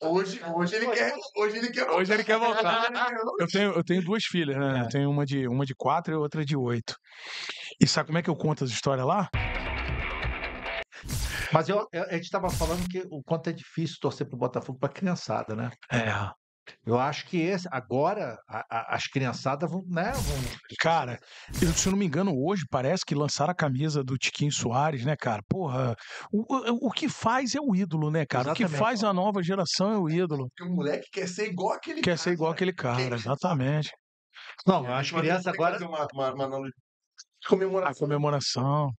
Então, hoje, então, hoje, ele quer, hoje ele quer voltar. Hoje ele quer voltar. Eu tenho, eu tenho duas filhas, né? Eu é. tenho uma de, uma de quatro e outra de oito. E sabe como é que eu conto as histórias lá? Mas eu, eu, a gente estava falando que o quanto é difícil torcer pro Botafogo pra criançada, né? É. Eu acho que esse, agora a, a, as criançadas vão, né, vão, Cara, eu, se eu não me engano, hoje parece que lançaram a camisa do Tiquinho Soares, né, cara? Porra, o, o, é, o que faz é o ídolo, né, cara? Exatamente. O que faz a nova geração é o ídolo. O moleque quer ser igual aquele quer cara. Quer ser igual aquele cara, cara exatamente. Não, é, as crianças agora. Uma, uma, uma, uma comemoração. A comemoração.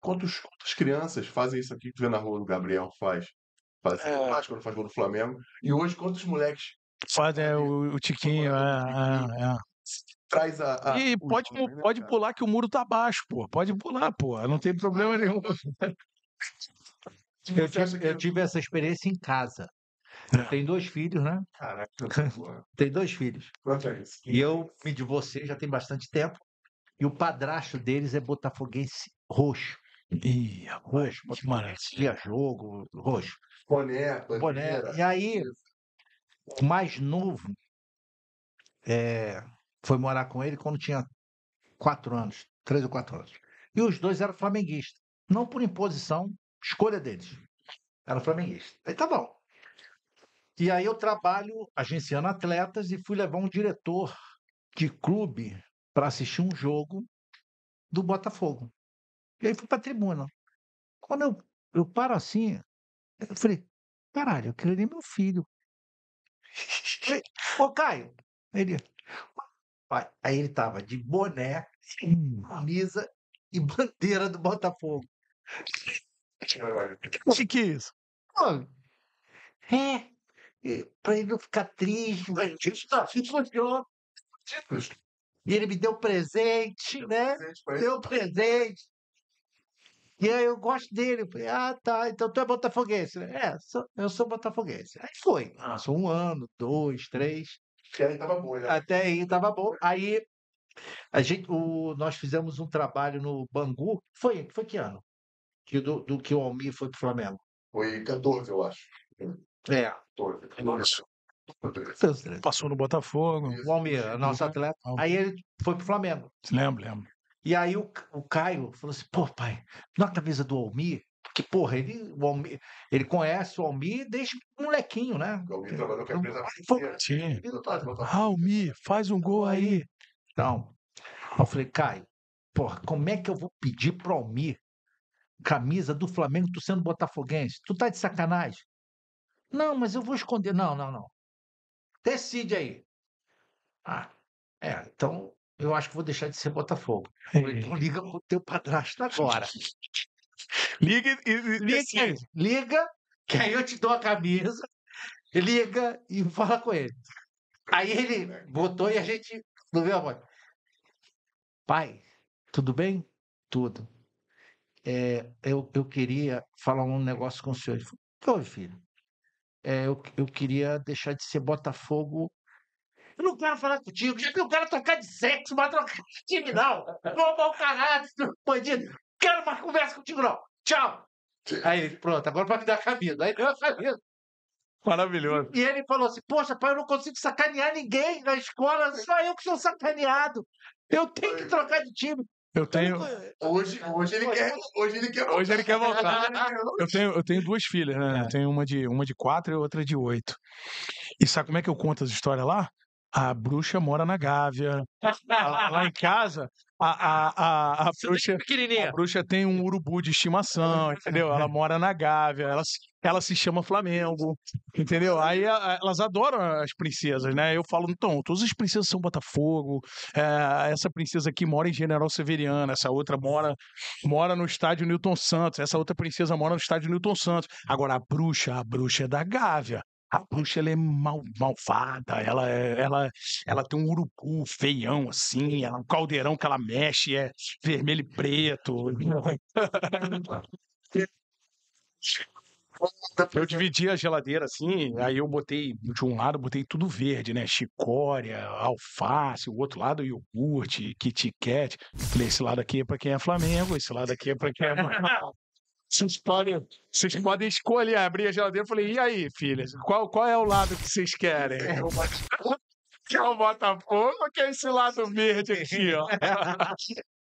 Quantos, quantas crianças fazem isso aqui que tu vê na rua, o Gabriel faz? Faz, é... quando faz gol do Flamengo. E hoje, quantos moleques fazem é, o, o é, Tiquinho, é, é, Traz a. a e pode, né, pode né, pular que o muro tá baixo, pô. Pode pular, pô. Não tem problema nenhum. Eu tive, eu tive essa experiência em casa. É. Tem dois filhos, né? Caraca, tem dois filhos. Quanto é isso? E eu me divorciei já tem bastante tempo. E o padrasto deles é botafoguense roxo. Ih, roxo, que maravilha. jogo, roxo. Boné, Boné. E aí, o mais novo é, foi morar com ele quando tinha quatro anos, três ou quatro anos. E os dois eram flamenguistas. Não por imposição, escolha deles. Era flamenguista. Aí tá bom. E aí eu trabalho agenciando atletas e fui levar um diretor de clube para assistir um jogo do Botafogo. E aí fui para a tribuna. Quando eu, eu paro assim, eu falei, caralho, eu queria é meu filho ô Caio, ele. Aí ele tava de boné, assim, hum. camisa e bandeira do Botafogo. O que, que é isso? é, pra ele não ficar triste, mas isso tá E ele me deu presente, né? Deu presente. E aí eu gosto dele. falei, ah, tá, então tu é botafoguense. É, sou, eu sou botafoguense. Aí foi. Passou um ano, dois, três. Até aí tava bom, né? Até aí tava bom. Aí a gente, o, nós fizemos um trabalho no Bangu. Foi, foi que ano? Que do, do que o Almir foi pro Flamengo? Foi 14, eu acho. É. 14. Passou no Botafogo. O Almir, é nosso atleta. Aí ele foi pro Flamengo. Lembro, lembro. E aí o, o Caio falou assim: pô, pai, na mesa do Almir, porque, porra, ele, o Almir, ele conhece o Almir desde molequinho, né? O Almir trabalhou com a empresa. Sim. Almir, faz um gol aí. Então, eu falei, Caio, porra, como é que eu vou pedir pro Almir camisa do Flamengo, tu sendo botafoguense? Tu tá de sacanagem? Não, mas eu vou esconder. Não, não, não. Decide aí. Ah, é, então eu acho que vou deixar de ser Botafogo. então liga pro teu padrasto agora. liga e. Liga, assim, é liga, que aí eu te dou a camisa. Liga e fala com ele. Aí ele botou e a gente. Não viu, amor? Pai, tudo bem? Tudo. É, eu, eu queria falar um negócio com o senhor. Ele falou, que filho? É, eu, eu queria deixar de ser Botafogo eu não quero falar contigo. Já vi o cara trocar de sexo, mas trocar de criminal, normal caralho, bandido. quero mais conversa contigo, não. Tchau. Aí ele, pronto, agora vai me dar caminho. Aí deu a caminho. Maravilhoso. E ele falou assim: Poxa, pai, eu não consigo sacanear ninguém na escola, só eu que sou sacaneado. Eu tenho que trocar de time. Eu tenho. Hoje, hoje, ele, quer, hoje ele quer voltar. Hoje ele quer voltar. Eu tenho, eu tenho duas filhas, né? Eu é. tenho uma de, uma de quatro e outra de oito. E sabe como é que eu conto as histórias lá? a bruxa mora na Gávea. lá, em casa, a, a, a, a, tá bruxa, a bruxa tem um urubu de estimação, entendeu? Ela mora na Gávea, ela, ela se chama Flamengo, entendeu? Aí a, elas adoram as princesas, né? Eu falo, então, todas as princesas são Botafogo, é, essa princesa aqui mora em General Severiano, essa outra mora, mora no estádio Newton Santos, essa outra princesa mora no estádio Newton Santos. Agora, a bruxa, a bruxa é da Gávea. Rapunzel ela é mal, malvada, ela, é, ela, ela tem um urucu feião, assim, ela, um caldeirão que ela mexe, é vermelho e preto. Eu dividi a geladeira assim, aí eu botei, de um lado, botei tudo verde, né? Chicória, alface, o outro lado, iogurte, Kit Kat. Falei, esse lado aqui é pra quem é Flamengo, esse lado aqui é pra quem é. Vocês podem, vocês podem escolher, abrir a geladeira. Eu falei, e aí, filhas? Qual, qual é o lado que vocês querem? É o Botafogo. Que é o Botafogo, que é esse lado verde aqui, ó.